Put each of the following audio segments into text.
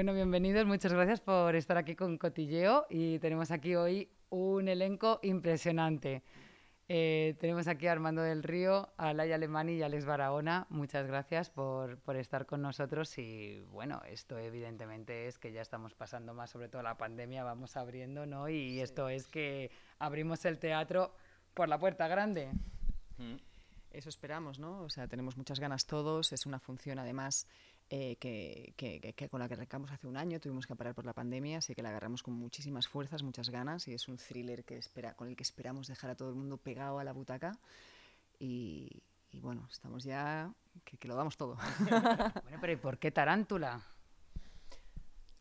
Bueno, bienvenidos, muchas gracias por estar aquí con Cotilleo y tenemos aquí hoy un elenco impresionante. Eh, tenemos aquí a Armando del Río, a Laia Alemani y a Alex Barahona. Muchas gracias por, estar con nosotros. Y bueno, esto evidentemente es que ya estamos pasando más, sobre todo la pandemia, vamos abriendo, ¿no? Y esto es que abrimos el teatro por la puerta grande. Mm. Eso esperamos, ¿no? O sea, tenemos muchas ganas todos. Es una función además eh, que, con la que arrancamos hace un año, tuvimos que parar por la pandemia, así que la agarramos con muchísimas fuerzas, muchas ganas, y es un thriller que espera, con el que esperamos dejar a todo el mundo pegado a la butaca. Y, bueno, estamos ya, que, lo damos todo. bueno, pero ¿y por qué Tarántula?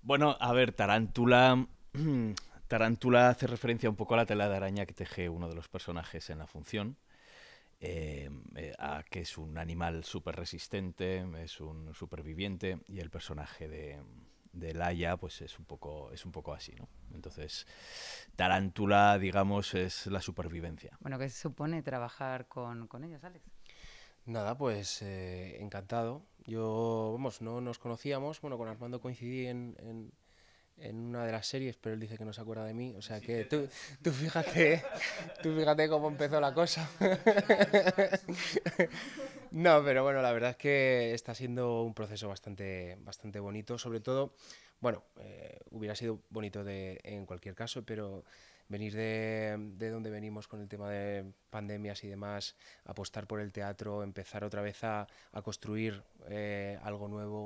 Bueno, a ver, Tarántula... Tarántula hace referencia un poco a la tela de araña que teje uno de los personajes en la función. Eh, eh, a que es un animal súper resistente, es un superviviente y el personaje de, Laia pues es un poco es un poco así, ¿no? Entonces, Tarántula, digamos, es la supervivencia. Bueno, ¿qué supone trabajar con, con ellos, Alex? Nada, pues eh, encantado. Yo, vamos, no nos conocíamos, bueno, con Armando coincidí en en una de las series, pero él dice que no se acuerda de mí. O sea que tú, fíjate, tú fíjate cómo empezó la cosa. No, pero bueno, la verdad es que está siendo un proceso bastante, bastante bonito. Sobre todo, bueno, eh, hubiera sido bonito en cualquier caso, pero venir de, donde venimos con el tema de pandemias y demás, apostar por el teatro, empezar otra vez a, construir eh, algo nuevo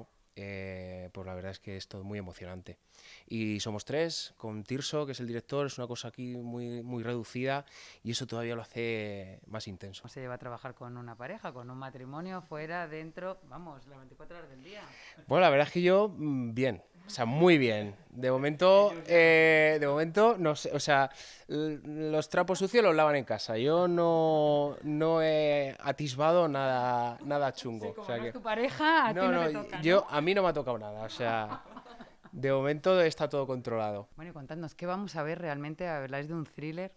es que es todo muy emocionante. Y somos tres, con Tirso, que es el director, es una cosa aquí muy, muy reducida y eso todavía lo hace más intenso. ¿Cómo pues se lleva a trabajar con una pareja, con un matrimonio, fuera, dentro, vamos, las 24 horas del día? Bueno, la verdad es que yo, mm, bien, o sea, muy bien. De momento, eh, de momento, no sé, o sea, los trapos sucios los lavan en casa. Yo no, he atisbado nada, nada chungo. o sea, tu pareja, a ti no, toca, yo, a mí no me ha tocado nada, o sea... De momento está todo controlado. Bueno, y contadnos, ¿qué vamos a ver realmente? es de un thriller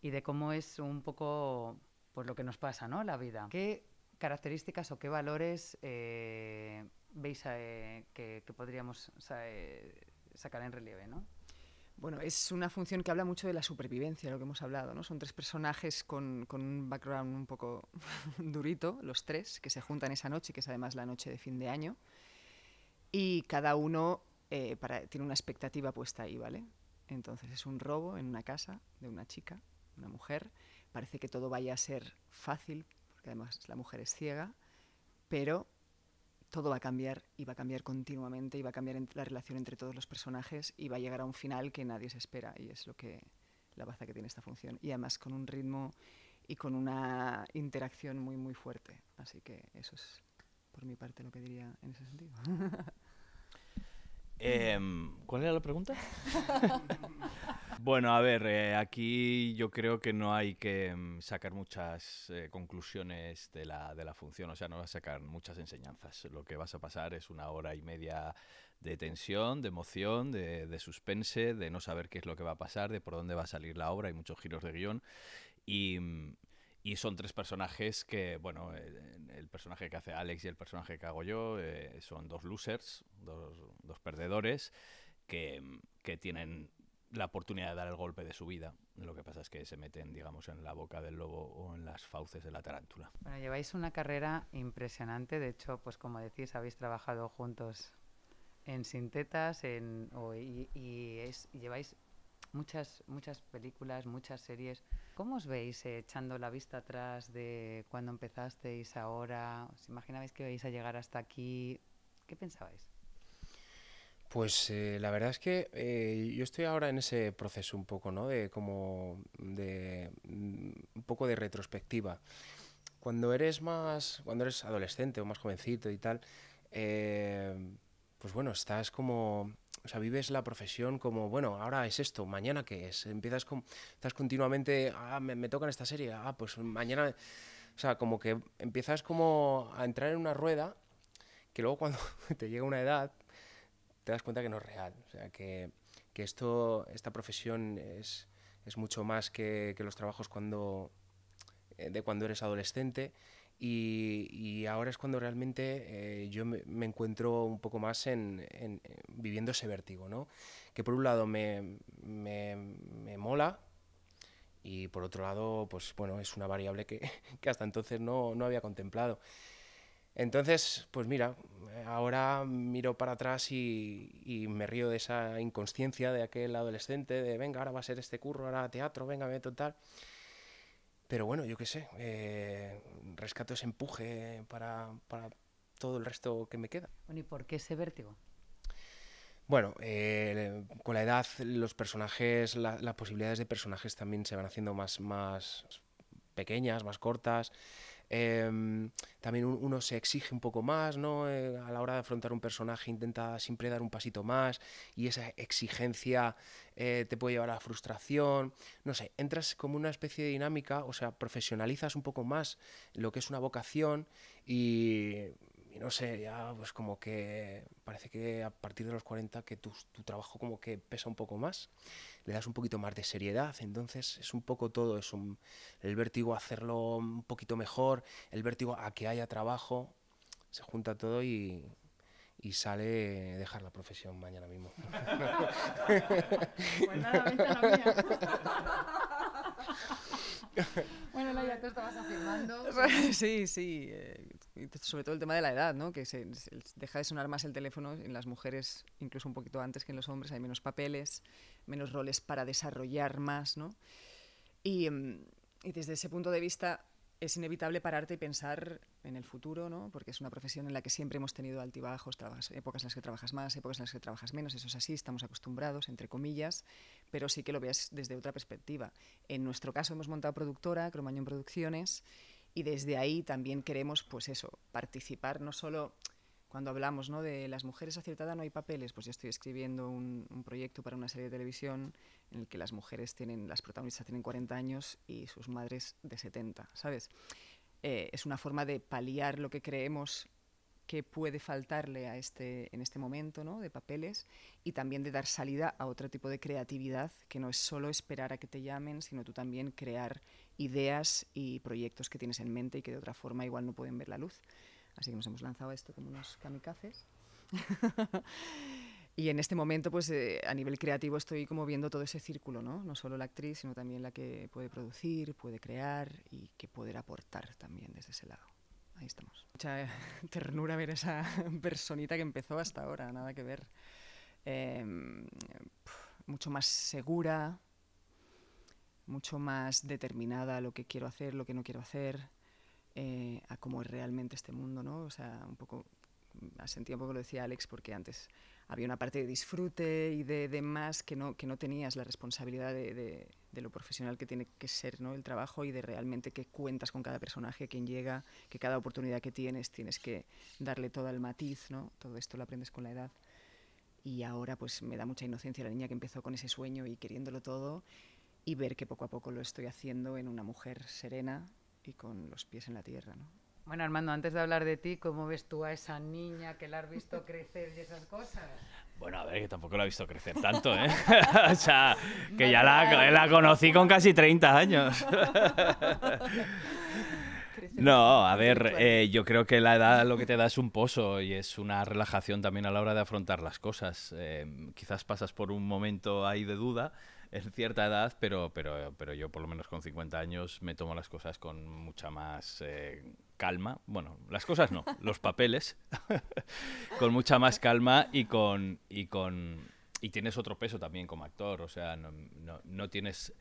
y de cómo es un poco pues, lo que nos pasa, ¿no? La vida. ¿Qué características o qué valores eh, veis eh, que, podríamos eh, sacar en relieve, ¿no? Bueno, es una función que habla mucho de la supervivencia, lo que hemos hablado, ¿no? Son tres personajes con, un background un poco durito, los tres, que se juntan esa noche, que es además la noche de fin de año, y cada uno eh, tiene una expectativa puesta ahí, ¿vale? Entonces es un robo en una casa de una chica, una mujer, parece que todo vaya a ser fácil, porque además la mujer es ciega, pero todo va a cambiar y va a cambiar continuamente y va a cambiar la relación entre todos los personajes y va a llegar a un final que nadie se espera y es lo que la baza que tiene esta función y además con un ritmo y con una interacción muy muy fuerte así que eso es por mi parte lo que diría en ese sentido Em, ¿Cuál era la pregunta? bueno, a ver, eh, aquí yo creo que no hay que em, sacar muchas eh, conclusiones de la, función, o sea, no vas a sacar muchas enseñanzas. Lo que vas a pasar es una hora y media de tensión, de emoción, de, de suspense, de no saber qué es lo que va a pasar, de por dónde va a salir la obra, hay muchos giros de guión. Y mm, y son tres personajes que, bueno, el, personaje que hace Alex y el personaje que hago yo eh, son dos losers, dos, dos perdedores, que, tienen la oportunidad de dar el golpe de su vida. Lo que pasa es que se meten, digamos, en la boca del lobo o en las fauces de la tarántula. Bueno, lleváis una carrera impresionante. De hecho, pues como decís, habéis trabajado juntos en Sintetas en, y, lleváis muchas, muchas películas, muchas series. ¿Cómo os veis eh, echando la vista atrás de cuando empezasteis ahora? ¿Os imaginabais que vais a llegar hasta aquí? ¿Qué pensabais? Pues eh, la verdad es que eh, yo estoy ahora en ese proceso un poco, ¿no? De como de mm, un poco de retrospectiva. Cuando eres más, cuando eres adolescente o más jovencito y tal, pues bueno, estás como o sea, vives la profesión como, bueno, ahora es esto, mañana qué es. Empiezas con, estás continuamente, ah, me, toca tocan esta serie, ah, pues mañana... O sea, como que empiezas como a entrar en una rueda que luego cuando te llega una edad te das cuenta que no es real. O sea, que, que esto, esta profesión es, es mucho más que, que los trabajos cuando, eh, de cuando eres adolescente y, y ahora es cuando realmente eh, yo me, encuentro un poco más en, en, eh, viviendo ese vértigo, ¿no? Que por un lado me, me, mola, y por otro lado, pues bueno, es una variable que, que hasta entonces no, no, había contemplado. Entonces, pues mira, ahora miro para atrás y, y, me río de esa inconsciencia de aquel adolescente, de venga, ahora va a ser este curro, ahora teatro, venga, me total. tal. Pero bueno, yo qué sé, eh, rescato ese empuje para, todo el resto que me queda. Bueno, ¿y por qué ese vértigo? Bueno, eh, con la edad los personajes, las posibilidades de personajes también se van haciendo más, más pequeñas, más cortas. Em, también uno se exige un poco más, ¿no? Eh, a la hora de afrontar un personaje intenta siempre dar un pasito más y esa exigencia eh, te puede llevar a la frustración. No sé, entras como una especie de dinámica, o sea, profesionalizas un poco más lo que es una vocación y y no sé, ya pues como que parece que a partir de los 40 que tu, trabajo como que pesa un poco más, le das un poquito más de seriedad, entonces es un poco todo, es el vértigo a hacerlo un poquito mejor, el vértigo a que haya trabajo, se junta todo y, y sale dejar la profesión mañana mismo. bueno pues nada, la mía. bueno, estabas afirmando. Sí, sí. Eh, sobre todo el tema de la edad, ¿no? que se, deja de sonar más el teléfono en las mujeres, incluso un poquito antes que en los hombres, hay menos papeles, menos roles para desarrollar más. ¿no? Y, mm, desde ese punto de vista es inevitable pararte y pensar en el futuro, ¿no? porque es una profesión en la que siempre hemos tenido altibajos, épocas en las que trabajas más, épocas en las que trabajas menos, eso es así, estamos acostumbrados, entre comillas, pero sí que lo veas desde otra perspectiva. En nuestro caso hemos montado productora, Cromañón Producciones, y desde ahí también queremos, pues eso, participar no solo cuando hablamos ¿no? de las mujeres edad no hay papeles, pues yo estoy escribiendo un, proyecto para una serie de televisión en el que las mujeres tienen, las protagonistas tienen 40 años y sus madres de 70, ¿sabes? Eh, es una forma de paliar lo que creemos que puede faltarle a este, en este momento ¿no? de papeles y también de dar salida a otro tipo de creatividad que no es solo esperar a que te llamen, sino tú también crear ideas y proyectos que tienes en mente y que de otra forma igual no pueden ver la luz. Así que nos hemos lanzado a esto como unos kamikazes. y en este momento, pues eh, a nivel creativo estoy como viendo todo ese círculo, ¿no? No solo la actriz, sino también la que puede producir, puede crear y que poder aportar también desde ese lado. Ahí estamos. Mucha ternura ver esa personita que empezó hasta ahora, nada que ver. Em, mucho más segura, mucho más determinada a lo que quiero hacer, lo que no quiero hacer, eh, a cómo es realmente este mundo, ¿no? O sea, un poco, mm, sentí un poco lo decía Alex, porque antes había una parte de disfrute y de, de más que no, que no tenías la responsabilidad de, de, lo profesional que tiene que ser ¿no? el trabajo y de realmente que cuentas con cada personaje, quien llega, que cada oportunidad que tienes tienes que darle todo el matiz, ¿no? Todo esto lo aprendes con la edad. Y ahora pues me da mucha inocencia la niña que empezó con ese sueño y queriéndolo todo y ver que poco a poco lo estoy haciendo en una mujer serena y con los pies en la tierra. Bueno, Armando, antes de hablar de ti, ¿cómo ves tú a esa niña que la has visto crecer y esas cosas? Bueno, a ver, que tampoco la he visto crecer tanto, ¿eh? o sea, que ya la, la conocí con casi 30 años. No, a ver, eh, yo creo que la edad lo que te da es un pozo y es una relajación también a la hora de afrontar las cosas. Eh, quizás pasas por un momento ahí de duda, en cierta edad, pero, pero, pero yo por lo menos con 50 años me tomo las cosas con mucha más eh, calma. Bueno, las cosas no, los papeles, con mucha más calma y con... Y con y tienes otro peso también como actor, o sea, no, tienes...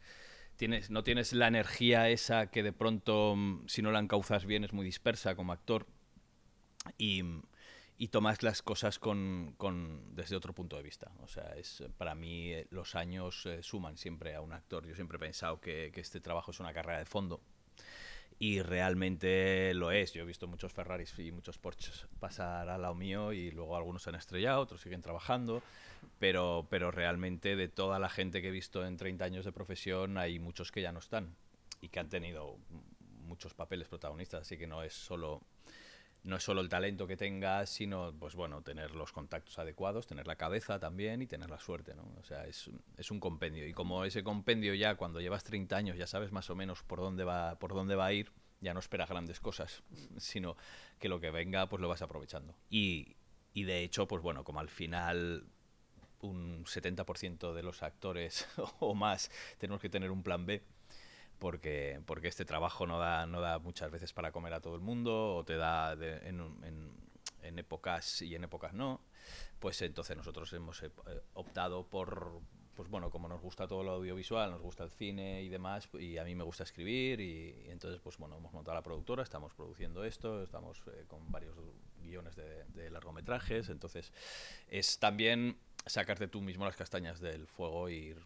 Tienes, no tienes la energía esa que de pronto, mm, si no la encauzas bien, es muy dispersa como actor. Y, y tomas las cosas con, desde otro punto de vista. O sea, es, para mí eh, los años eh, suman siempre a un actor. Yo siempre he pensado que, este trabajo es una carrera de fondo y realmente lo es. Yo he visto muchos Ferraris y muchos Porsches pasar al lado mío y luego algunos se han estrellado, otros siguen trabajando, pero, pero realmente de toda la gente que he visto en 30 años de profesión hay muchos que ya no están y que han tenido muchos papeles protagonistas, así que no es solo no es solo el talento que tengas, sino, pues bueno, tener los contactos adecuados, tener la cabeza también y tener la suerte, ¿no? O sea, es, es un compendio. Y como ese compendio ya, cuando llevas 30 años, ya sabes más o menos por dónde va, por dónde va a ir, ya no esperas grandes cosas, sino que lo que venga, pues lo vas aprovechando. Y, y de hecho, pues bueno, como al final un 70% de los actores o más tenemos que tener un plan B, porque, porque este trabajo no da, no da muchas veces para comer a todo el mundo o te da en, épocas y en épocas no, pues entonces nosotros hemos eh, optado por, pues bueno, como nos gusta todo lo audiovisual, nos gusta el cine y demás, y a mí me gusta escribir, y, entonces, pues bueno, hemos montado la productora, estamos produciendo esto, estamos eh, con varios guiones de, de, largometrajes, entonces es también sacarte tú mismo las castañas del fuego e ir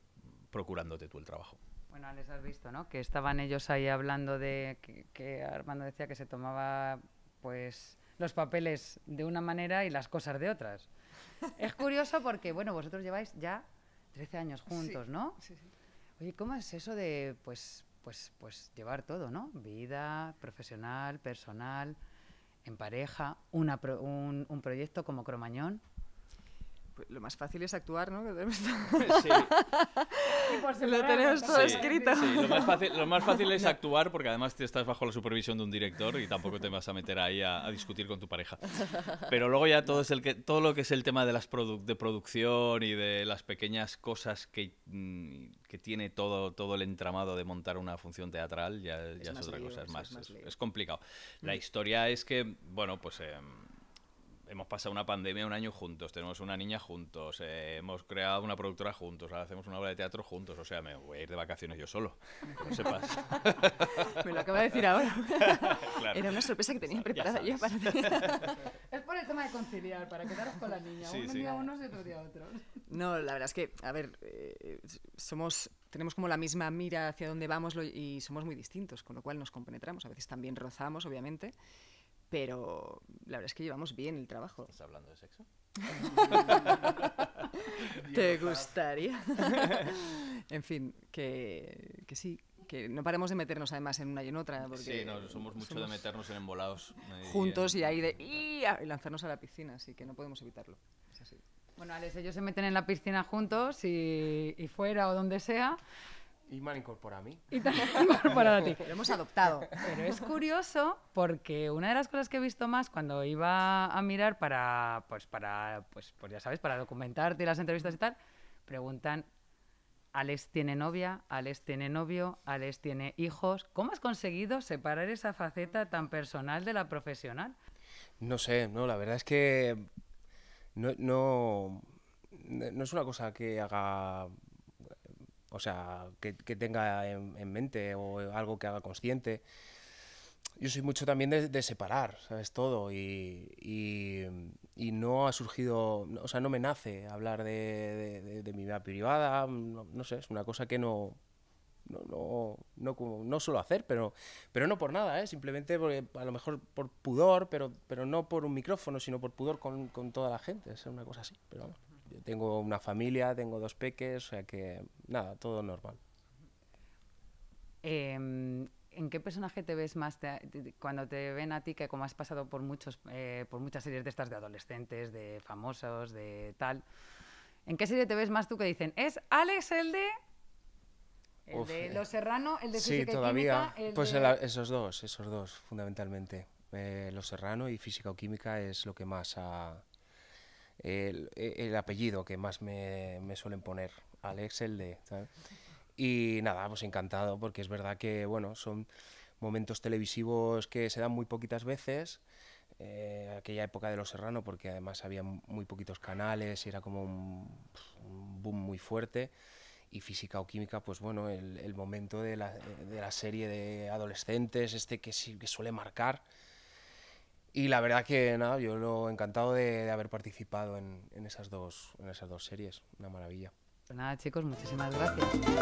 procurándote tú el trabajo. Bueno, les has visto, ¿no? Que estaban ellos ahí hablando de que, Armando decía que se tomaba, pues, los papeles de una manera y las cosas de otras. es curioso porque, bueno, vosotros lleváis ya 13 años juntos, ¿no? Sí, sí. Oye, ¿cómo es eso de, pues, pues, pues llevar todo, ¿no? Vida, profesional, personal, en pareja, un, un proyecto como Cromañón lo más fácil es actuar, ¿no? Sí. lo tenemos todo escrito. Sí, lo más, fácil, es actuar porque además te estás bajo la supervisión de un director y tampoco te vas a meter ahí a, discutir con tu pareja. Pero luego ya todo, es el que, todo lo que es el tema de, las de producción y de las pequeñas cosas mm, que, tiene todo, todo el entramado de montar una función teatral ya es, otra cosa, es más, es, complicado. La mm. historia es que, bueno, pues... Em, hemos pasado una pandemia un año juntos, tenemos una niña juntos, eh, hemos creado una productora juntos, ahora hacemos una obra de teatro juntos, o sea, me voy a ir de vacaciones yo solo, no sepas. me lo acaba de decir ahora. Era una sorpresa que tenía preparada yo para ti. es por el tema de conciliar, para quedaros con la niña, un día unos y otro día otros. No, la verdad es que, a ver, eh, tenemos como la misma mira hacia dónde vamos y somos muy distintos, con lo cual nos compenetramos, a veces también rozamos, obviamente, pero la verdad es que llevamos bien el trabajo. ¿Estás hablando de sexo? Te gustaría. en fin, que, que, sí, que no paremos de meternos además en una y en otra. Porque sí, somos mucho de meternos en embolados. Juntos y ahí de y, lanzarnos a la piscina, así que no podemos evitarlo. Bueno, Alex, ellos se meten en la piscina juntos y, y fuera o donde sea. Y me han incorporado a mí. Y te han incorporado a ti. Lo hemos adoptado. Pero es curioso porque una de las cosas que he visto más cuando iba a mirar para, pues, para, pues, pues ya sabes, para documentarte las entrevistas y tal, preguntan, Alex tiene novia, Alex tiene novio, Alex tiene hijos. ¿Cómo has conseguido separar esa faceta tan personal de la profesional? No sé, no, la verdad es que no, no es una cosa que haga o sea, que, que tenga en, mente o algo que haga consciente. Yo soy mucho también de, de separar, ¿sabes? Todo. Y, y, no ha surgido, o sea, no me nace hablar de, de, mi vida privada, no, sé, es una cosa que no, no, no, no, suelo hacer, pero, pero no por nada, ¿eh? simplemente porque, a lo mejor por pudor, pero, pero no por un micrófono, sino por pudor con, con toda la gente, es una cosa así. Pero tengo una familia, tengo dos peques, o sea que nada, todo normal. Em, ¿En qué personaje te ves más cuando te ven a ti que como has pasado por muchos eh, por muchas series de estas de adolescentes, de famosos, de tal? ¿En qué serie te ves más tú que dicen es Alex el de el de eh, Los Serrano, el de sí, física todavía. Y química, todavía, pues esos dos, esos dos fundamentalmente. Eh, Los Serrano y física o química es lo que más ha, e, el, apellido que más me, me, suelen poner, Alex el de... Y nada, pues encantado, porque es verdad que, bueno, son momentos televisivos que se dan muy poquitas veces. Eh, aquella época de Los Serrano, porque además había muy poquitos canales y era como un, boom muy fuerte. Y física o química, pues bueno, el, el momento de la, de la, serie de adolescentes, este que, que suele marcar, y la verdad que nada, yo lo he encantado de, haber participado en, esas dos, en esas dos series. Una maravilla. Pues nada, chicos, muchísimas gracias.